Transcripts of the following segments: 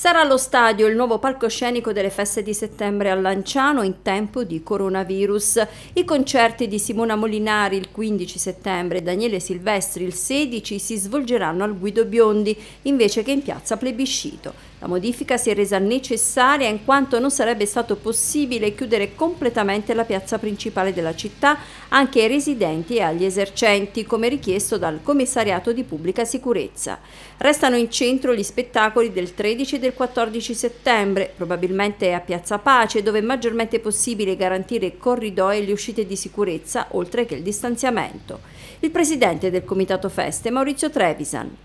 Sarà lo stadio il nuovo palcoscenico delle feste di settembre a Lanciano in tempo di coronavirus. I concerti di Simona Molinari il 15 settembre e Daniele Silvestri il 16 si svolgeranno al Guido Biondi invece che in piazza Plebiscito. La modifica si è resa necessaria in quanto non sarebbe stato possibile chiudere completamente la piazza principale della città anche ai residenti e agli esercenti, come richiesto dal Commissariato di Pubblica Sicurezza. Restano in centro gli spettacoli del 13 e del del 14 settembre, probabilmente a Piazza Pace, dove è maggiormente possibile garantire corridoi e le uscite di sicurezza, oltre che il distanziamento. Il presidente del Comitato Feste, Maurizio Trevisan.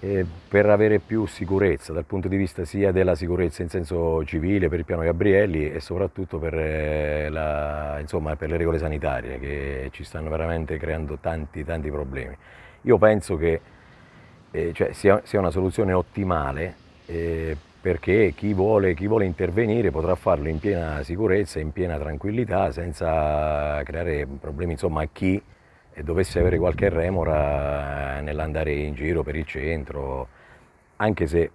Eh, per avere più sicurezza dal punto di vista sia della sicurezza in senso civile per il piano Gabrielli e soprattutto per, eh, la, insomma, per le regole sanitarie che ci stanno veramente creando tanti tanti problemi. Io penso che eh, cioè, sia, sia, una soluzione ottimale eh, perché chi vuole, chi vuole, intervenire potrà farlo in piena sicurezza, in piena tranquillità, senza creare problemi insomma, a chi eh, dovesse avere qualche remora eh, nell'andare in giro per il centro, anche se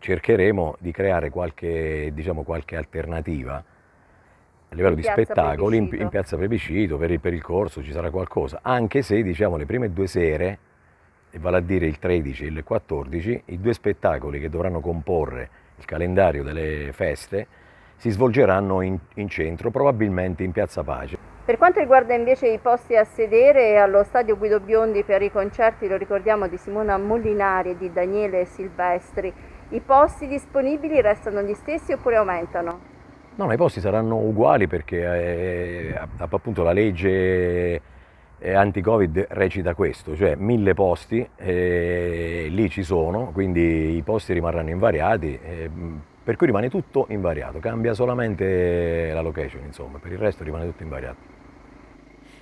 cercheremo di creare qualche, diciamo, qualche alternativa a livello di spettacoli in, in, piazza Plebiscito, per il, per corso ci sarà qualcosa, anche se diciamo, le prime due sere e vale a dire il 13 e il 14, i due spettacoli che dovranno comporre il calendario delle feste si svolgeranno in, in centro, probabilmente in Piazza Pace. Per quanto riguarda invece i posti a sedere allo stadio Guido Biondi per i concerti, lo ricordiamo, di Simona Mollinari e di Daniele Silvestri, i posti disponibili restano gli stessi oppure aumentano? No, i posti saranno uguali perché eh, eh appunto la legge eh, anti-covid recita questo, cioè mille posti, eh, lì ci sono, quindi i posti rimarranno invariati, eh, per cui rimane tutto invariato, cambia solamente la location, insomma, per il resto rimane tutto invariato.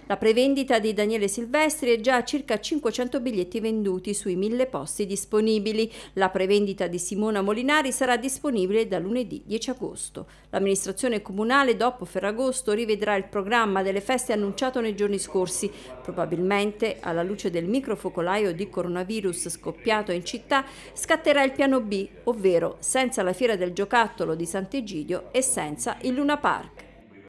La prevendita di Daniele Silvestri è già a circa 500 biglietti venduti sui 1000 posti disponibili. La prevendita di Simona Molinari sarà disponibile da lunedì 10 agosto. L'amministrazione comunale dopo Ferragosto rivedrà il programma delle feste annunciato nei giorni scorsi. Probabilmente alla luce del microfocolaio di coronavirus scoppiato in città scatterà il piano B, ovvero senza la fiera del giocattolo di Sant'Egidio e senza il Luna Park.